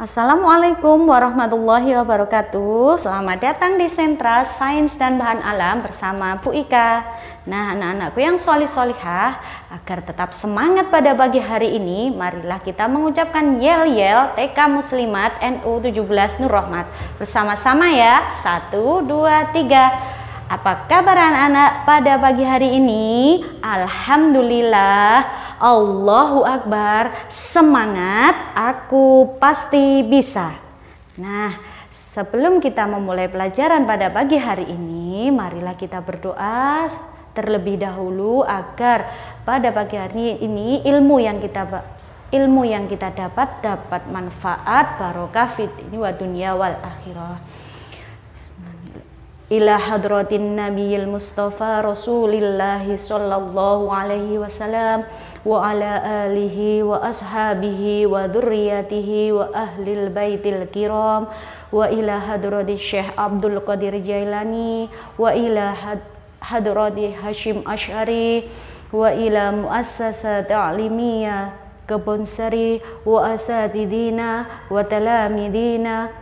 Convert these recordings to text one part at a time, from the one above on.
Assalamualaikum warahmatullahi wabarakatuh Selamat datang di sentra sains dan bahan alam bersama Bu Ika Nah anak-anakku yang solih solihah Agar tetap semangat pada pagi hari ini Marilah kita mengucapkan yel-yel TK Muslimat NU 17 Nur Rahmat Bersama-sama ya Satu, dua, tiga Apa kabar anak-anak pada pagi hari ini? Alhamdulillah Allahu Akbar, semangat, aku pasti bisa. Nah, sebelum kita memulai pelajaran pada pagi hari ini, marilah kita berdoa terlebih dahulu agar pada pagi hari ini ilmu yang kita ilmu yang kita dapat dapat manfaat barokah fit ini wa dunia wal akhirah. إلى حضرة النبي المصطفى رسول الله صلى الله عليه وسلم وعلى آله وأصحابه وذريته وأهل البيت الكرام وإلى حضرة الشيخ عبد القادر جيلاني وإلى حضرة هاشم أشعري وإلى مؤسسة تعليمية كبنسري وأساتذينا وتلاميذنا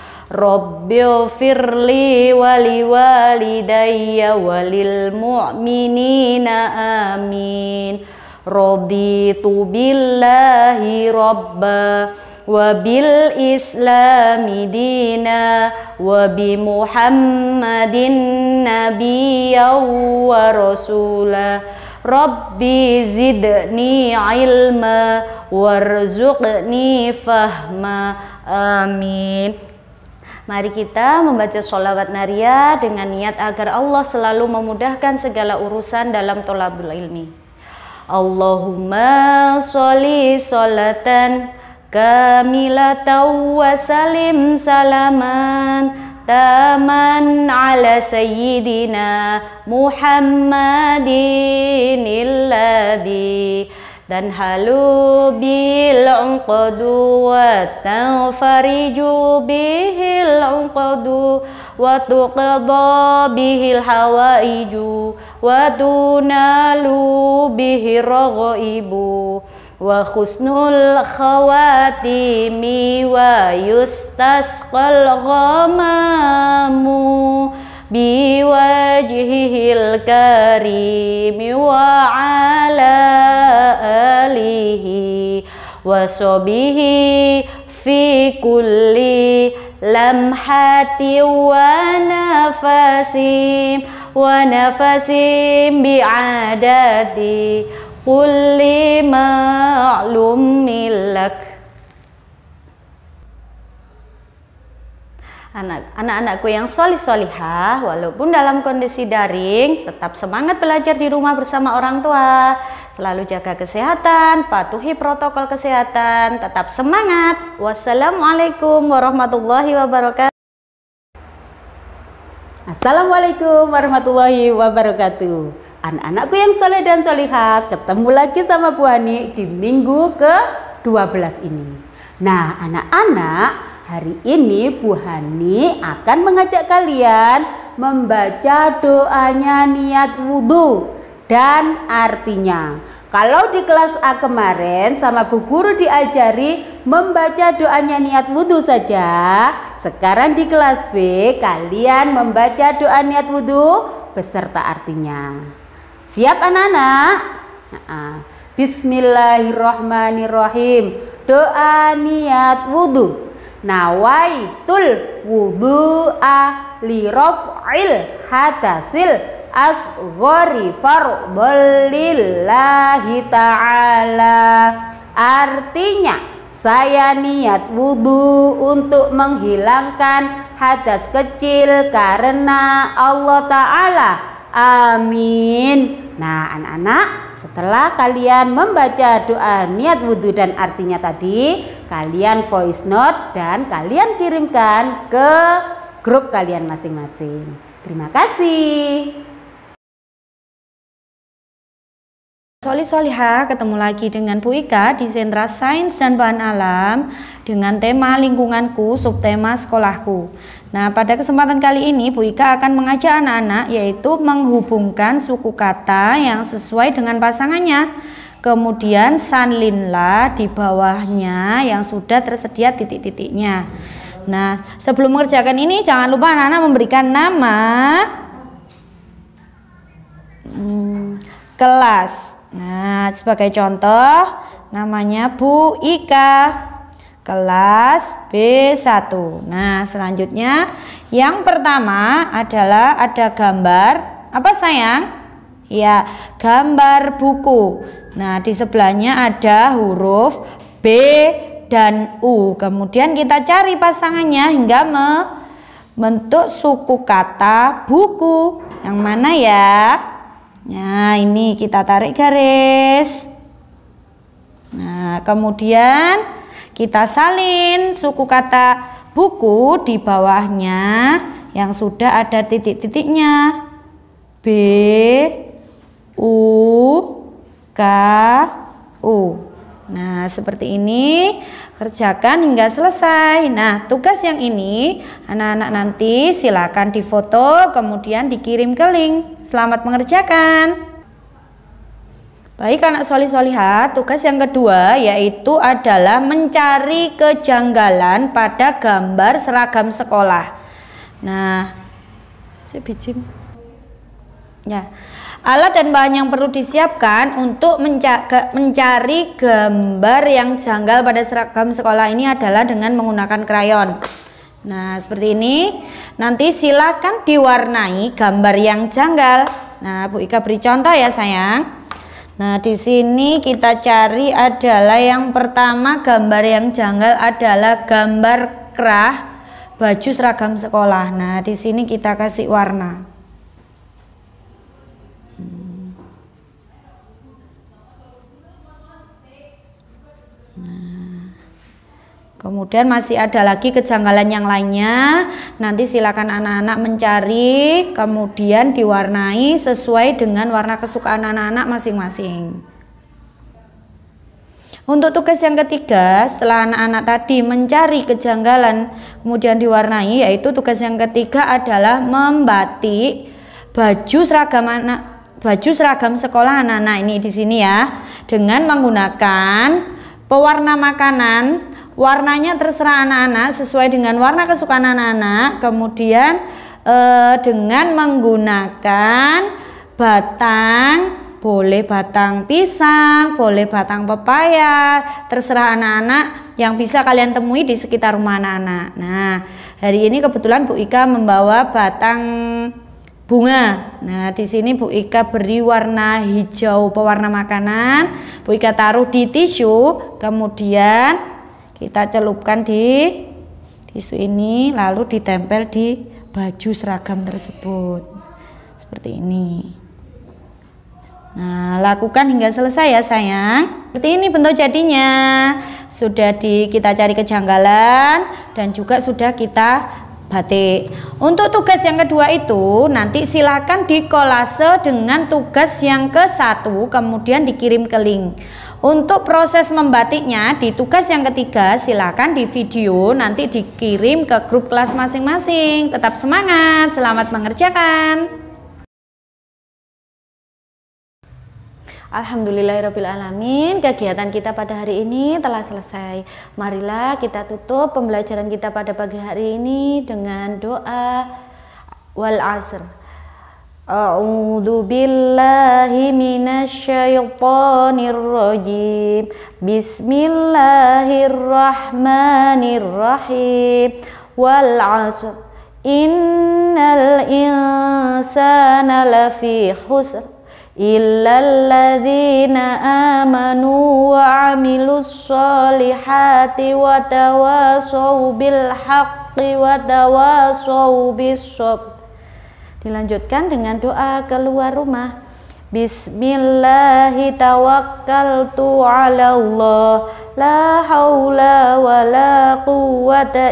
Rabbil firli wali walidayya walil mu'minina amin Raditu billahi rabba wa bil islami dina wa bi muhammadin Nabiya wa rasula Rabbi zidni ilma warzuqni fahma amin Mari kita membaca sholawat naria dengan niat agar Allah selalu memudahkan segala urusan dalam tolabul ilmi. Allahumma sholli sholatan kamilatan wa salim salaman taman ala sayyidina Muhammadin illadhi dan halu bil unqadu wa tafariju bihil unqadu wa tuqadha bihil hawaiju wa tunalu bihir ragibu wa khusnul khawatimi wa yustasqal ghamamu wajhihil karimi wa wasobihi fi kulli lamhati wa nafasim wa nafasim bi'adati kulli ma'lum milak Anak-anakku yang solih-solihah, walaupun dalam kondisi daring, tetap semangat belajar di rumah bersama orang tua. Selalu jaga kesehatan, patuhi protokol kesehatan, tetap semangat. Wassalamualaikum warahmatullahi wabarakatuh. Assalamualaikum warahmatullahi wabarakatuh. Anak-anakku yang soleh dan solihah, ketemu lagi sama Bu Ani di minggu ke-12 ini. Nah, anak-anak, hari ini Bu Hani akan mengajak kalian membaca doanya niat wudhu dan artinya. Kalau di kelas A kemarin sama Bu Guru diajari membaca doanya niat wudhu saja. Sekarang di kelas B kalian membaca doa niat wudhu beserta artinya. Siap anak-anak? Bismillahirrahmanirrahim. Doa niat wudhu. Nawaitul wudhu'a lirof'il hadasil asghari fardolillahi ta'ala artinya saya niat wudhu untuk menghilangkan hadas kecil karena Allah Ta'ala amin nah anak-anak setelah kalian membaca doa niat wudhu dan artinya tadi kalian voice note dan kalian kirimkan ke grup kalian masing-masing terima kasih Soli Soliha ketemu lagi dengan Bu Ika di Sentra Sains dan Bahan Alam dengan tema lingkunganku subtema sekolahku. Nah pada kesempatan kali ini Bu Ika akan mengajak anak-anak yaitu menghubungkan suku kata yang sesuai dengan pasangannya. Kemudian sanlinlah di bawahnya yang sudah tersedia titik-titiknya. Nah sebelum mengerjakan ini jangan lupa anak-anak memberikan nama hmm, kelas Nah, sebagai contoh namanya Bu Ika kelas B1. Nah, selanjutnya yang pertama adalah ada gambar apa sayang? Ya, gambar buku. Nah, di sebelahnya ada huruf B dan U. Kemudian kita cari pasangannya hingga membentuk suku kata buku. Yang mana ya? Nah, ini kita tarik garis. Nah, kemudian kita salin suku kata buku di bawahnya yang sudah ada titik-titiknya. B U K U. Nah, seperti ini kerjakan hingga selesai. Nah, tugas yang ini anak-anak nanti silakan difoto kemudian dikirim ke link. Selamat mengerjakan. Baik anak soli Solihat, tugas yang kedua yaitu adalah mencari kejanggalan pada gambar seragam sekolah. Nah, saya Ya. Alat dan bahan yang perlu disiapkan untuk menca mencari gambar yang janggal pada seragam sekolah ini adalah dengan menggunakan krayon. Nah, seperti ini. Nanti silakan diwarnai gambar yang janggal. Nah, Bu Ika beri contoh ya, sayang. Nah, di sini kita cari adalah yang pertama gambar yang janggal adalah gambar kerah baju seragam sekolah. Nah, di sini kita kasih warna. Kemudian masih ada lagi kejanggalan yang lainnya. Nanti silakan anak-anak mencari, kemudian diwarnai sesuai dengan warna kesukaan anak-anak masing-masing. Untuk tugas yang ketiga, setelah anak-anak tadi mencari kejanggalan, kemudian diwarnai, yaitu tugas yang ketiga adalah membatik baju seragam anak baju seragam sekolah anak-anak ini di sini ya dengan menggunakan pewarna makanan warnanya terserah anak-anak sesuai dengan warna kesukaan anak-anak kemudian eh, dengan menggunakan batang boleh batang pisang, boleh batang pepaya, terserah anak-anak yang bisa kalian temui di sekitar rumah anak-anak. Nah, hari ini kebetulan Bu Ika membawa batang bunga. Nah, di sini Bu Ika beri warna hijau pewarna makanan. Bu Ika taruh di tisu, kemudian kita celupkan di tisu ini lalu ditempel di baju seragam tersebut. Seperti ini. Nah, lakukan hingga selesai ya sayang. Seperti ini bentuk jadinya. Sudah di kita cari kejanggalan dan juga sudah kita batik. Untuk tugas yang kedua itu nanti silakan dikolase dengan tugas yang ke satu kemudian dikirim ke link. Untuk proses membatiknya di tugas yang ketiga silakan di video nanti dikirim ke grup kelas masing-masing. Tetap semangat, selamat mengerjakan. alamin Kegiatan kita pada hari ini telah selesai Marilah kita tutup pembelajaran kita pada pagi hari ini Dengan doa Wal asr أعوذ بالله من الشيطان الرجيم بسم الله الرحمن الرحيم والعصر إن الإنسان لفي خسر إلا الذين آمنوا وعملوا الصالحات وتواصوا بالحق وتواصوا بالصبر Dilanjutkan dengan doa keluar rumah. Bismillahirrahmanirrahim. La wa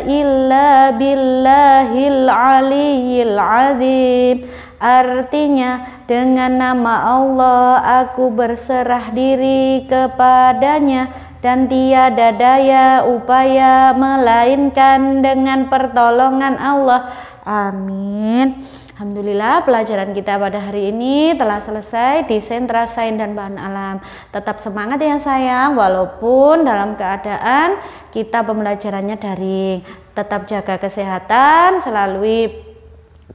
illa billahil aliyyil azim Artinya dengan nama Allah aku berserah diri kepadanya dan tiada daya upaya melainkan dengan pertolongan Allah. Amin. Alhamdulillah pelajaran kita pada hari ini telah selesai di sentra sains dan bahan alam. Tetap semangat ya sayang walaupun dalam keadaan kita pembelajarannya daring. Tetap jaga kesehatan, selalu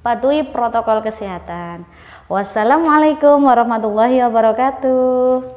patuhi protokol kesehatan. Wassalamualaikum warahmatullahi wabarakatuh.